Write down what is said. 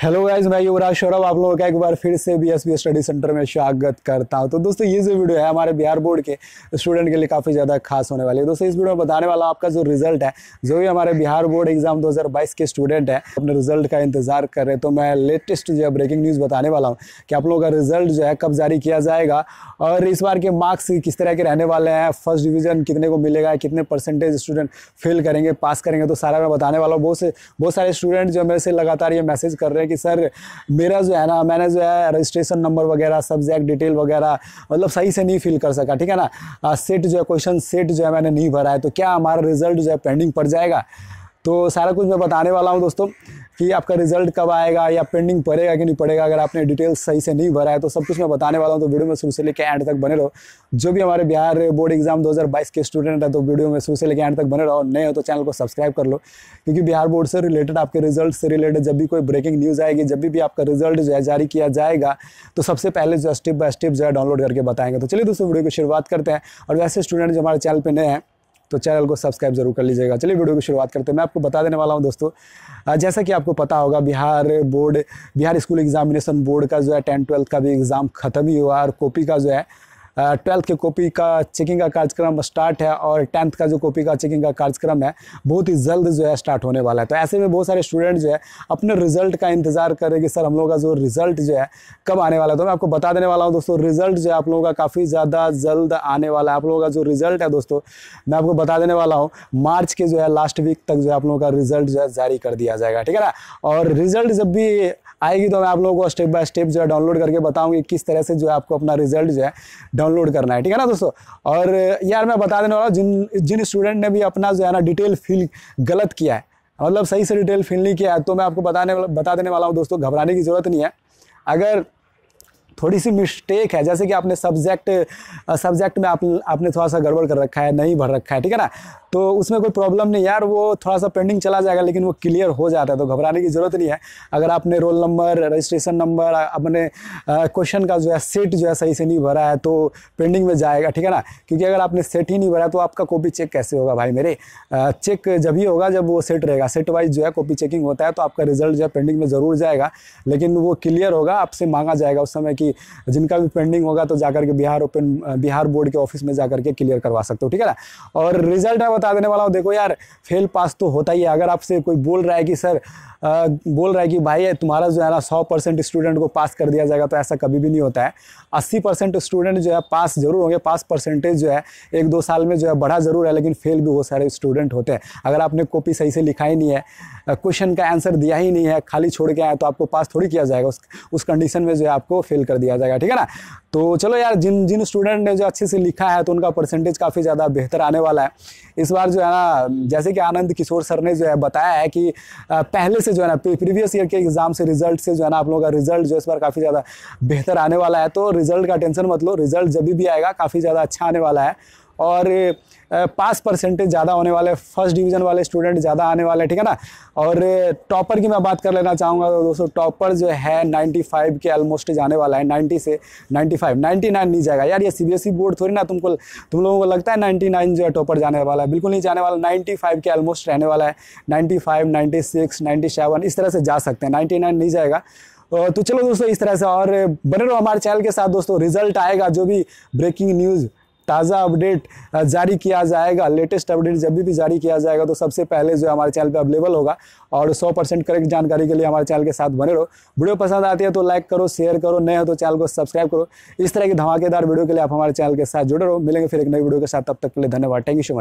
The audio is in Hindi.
हेलो गाइज मैं युवराज सौरभ आप लोगों का एक बार फिर से B S B study centre में स्वागत करता हूं तो दोस्तों ये जो वीडियो है हमारे बिहार बोर्ड के स्टूडेंट के लिए काफ़ी ज़्यादा खास होने वाली है दोस्तों इस वीडियो में बताने वाला आपका जो रिजल्ट है जो भी हमारे बिहार बोर्ड एग्जाम 2022 के स्टूडेंट हैं अपने रिजल्ट का इंतजार कर रहे तो मैं लेटेस्ट जो है ब्रेकिंग न्यूज़ बताने वाला हूँ कि आप लोगों का रिजल्ट जो है कब जारी किया जाएगा और इस बार के मार्क्स किस तरह के रहने वाले हैं फर्स्ट डिवीजन कितने को मिलेगा कितने परसेंटेज स्टूडेंट फेल करेंगे पास करेंगे तो सारा मैं बताने वाला हूँ बहुत से बहुत सारे स्टूडेंट जो मेरे से लगातार ये मैसेज कर रहे हैं है कि सर मेरा जो है ना मैंने जो है रजिस्ट्रेशन नंबर वगैरह सब्जेक्ट डिटेल वगैरह मतलब सही से नहीं फिल कर सका ठीक है ना सेट जो है क्वेश्चन सेट जो है मैंने नहीं भरा है तो क्या हमारा रिजल्ट जो है पेंडिंग पड़ जाएगा तो सारा कुछ मैं बताने वाला हूँ दोस्तों कि आपका रिजल्ट कब आएगा या पेंडिंग पड़ेगा कि नहीं पड़ेगा अगर आपने डिटेल्स सही से नहीं भरा है तो सब कुछ मैं बताने वाला हूँ तो वीडियो में शुरू से लेकर एंड तक बने रहो जो भी हमारे बिहार बोर्ड एग्जाम 2022 के स्टूडेंट है तो वीडियो में शुरू से लेकर एंड तक बने रहो नए हो तो चैनल को सब्सक्राइब कर लो क्योंकि बिहार बोर्ड से रिलेटेड आपके रिजल्ट से रिलेटेड जब भी कोई ब्रेकिंग न्यूज़ आएगी जब भी आपका रिजल्ट जो है जारी किया जाएगा तो सबसे पहले जो स्टेप बाय स्टेप जो है डाउनलोड करके बताएंगे तो चलिए दोस्तों वीडियो की शुरुआत करते हैं और वैसे स्टूडेंट जो हमारे चैनल पर नए हैं तो चैनल को सब्सक्राइब जरूर कर लीजिएगा चलिए वीडियो की शुरुआत करते हैं मैं आपको बता देने वाला हूँ दोस्तों जैसा कि आपको पता होगा Bihar board Bihar school examination board का जो है टेंथ ट्वेल्थ का भी एग्ज़ाम खत्म ही हुआ और कॉपी का जो है ट्वेल्थ के कॉपी का चेकिंग का कार्यक्रम स्टार्ट है और टेंथ का जो कॉपी का चेकिंग का कार्यक्रम है बहुत ही जल्द जो है स्टार्ट होने वाला है तो ऐसे में बहुत सारे स्टूडेंट जो है अपने रिजल्ट का इंतजार कर रहे हैं कि सर हम लोग का जो रिजल्ट जो है कब आने वाला है तो मैं आपको बता देने वाला हूँ दोस्तों रिजल्ट जो है आप लोगों का काफ़ी ज़्यादा जल्द आने वाला है आप लोगों का जो रिजल्ट है दोस्तों मैं आपको बता देने वाला हूँ मार्च के जो है लास्ट वीक तक जो है आप लोगों का रिजल्ट जो है जारी कर दिया जाएगा ठीक है ना और रिजल्ट जब भी आएगी तो मैं आप लोगों को स्टेप बाय स्टेप जो है डाउनलोड करके बताऊँगी किस तरह से जो है आपको अपना रिजल्ट जो है डाउनलोड करना है ठीक है ना दोस्तों और यार मैं बता देने वाला हूँ जिन जिन स्टूडेंट ने भी अपना जो है ना डिटेल फिल गलत किया है मतलब सही से डिटेल फिल नहीं किया है तो मैं आपको बताने बता देने वाला हूँ दोस्तों घबराने की ज़रूरत नहीं है अगर थोड़ी सी मिस्टेक है जैसे कि आपने सब्जेक्ट सब्जेक्ट में आप आपने थोड़ा सा गड़बड़ कर रखा है नहीं भर रखा है ठीक है ना तो उसमें कोई प्रॉब्लम नहीं यार वो थोड़ा सा पेंडिंग चला जाएगा लेकिन वो क्लियर हो जाता है तो घबराने की ज़रूरत नहीं है अगर आपने रोल नंबर रजिस्ट्रेशन नंबर अपने क्वेश्चन का जो है सेट जो है सही से नहीं भरा है तो पेंडिंग में जाएगा ठीक है ना क्योंकि अगर आपने सेट ही नहीं भरा तो आपका कॉपी चेक कैसे होगा भाई मेरे चेक जब ही होगा जब वो सेट रहेगा सेट वाइज जो है कॉपी चेकिंग होता है तो आपका रिजल्ट जो है पेंडिंग में ज़रूर जाएगा लेकिन वो क्लियर होगा आपसे मांगा जाएगा उस समय कि जिनका भी पेंडिंग होगा तो जाकर के बिहार ओपन बिहार बोर्ड के ऑफिस में जाकर के क्लियर करवा सकते हो ठीक है ना और रिजल्ट मैं बता देने वाला हूँ देखो यार फेल पास तो होता ही है अगर आपसे कोई बोल रहा है कि सर आ, बोल रहा है कि भाई तुम्हारा जो है ना सौ परसेंट स्टूडेंट को पास कर दिया जाएगा तो ऐसा कभी भी नहीं होता है अस्सी परसेंट स्टूडेंट जो है पास जरूर होंगे पास परसेंटेज जो है एक दो साल में जो है बढ़ा जरूर है लेकिन फेल भी बहुत सारे स्टूडेंट होते हैं अगर आपने कॉपी सही से लिखा ही नहीं है क्वेश्चन का आंसर दिया ही नहीं है खाली छोड़ के आए तो आपको पास थोड़ी किया जाएगा उस उस कंडीशन में जो है आपको फेल कर दिया जाएगा ठीक है ना तो चलो यार जिन जिन स्टूडेंट ने जो अच्छे से लिखा है तो उनका परसेंटेज काफ़ी ज़्यादा बेहतर आने वाला है इस बार जो है ना जैसे कि आनंद किशोर सर ने जो है बताया है कि पहले से जो है ना प्रीवियस ईयर के एग्ज़ाम से रिजल्ट से जो है ना आप लोगों का रिजल्ट जो इस बार काफ़ी ज़्यादा बेहतर आने वाला है तो रिजल्ट का टेंशन मत लो रिजल्ट जब भी आएगा काफ़ी ज़्यादा अच्छा आने वाला है और पास परसेंटेज ज़्यादा होने वाले फर्स्ट डिवीज़न वाले स्टूडेंट ज़्यादा आने वाले ठीक है ना और टॉपर की मैं बात कर लेना चाहूँगा तो दोस्तों टॉपर जो है 95 के ऑलमोस्ट जाने वाला है 90 से 95 99 नहीं जाएगा यार ये सीबीएसई बोर्ड e थोड़ी ना तुमको तुम लोगों को लगता है नाइन्टी जो है टॉपर जाने वाला है बिल्कुल नहीं जाने वाला नाइन्टी के ऑलमोस्ट रहने वाला है नाइन्टी फाइव 97 इस तरह से जा सकते हैं नाइन्टी नहीं जाएगा तो चलो दोस्तों इस तरह से और बने रहो हमारे चैनल के साथ दोस्तों रिजल्ट आएगा जो भी ब्रेकिंग न्यूज़ ताज़ा अपडेट जारी किया जाएगा लेटेस्ट अपडेट जब भी जारी किया जाएगा तो सबसे पहले जो हमारे चैनल पे अवेलेबल होगा और 100 परसेंट करेक्ट जानकारी के लिए हमारे चैनल के साथ बने रहो वीडियो पसंद आती है तो लाइक करो शेयर करो नए हो तो चैनल को सब्सक्राइब करो इस तरह की धमाकेदार वीडियो के लिए आप हमारे चैनल के साथ जुड़े रहो मिलेंगे फिर एक नई वीडियो के साथ तब तक के लिए धन्यवाद थैंक यू सो मच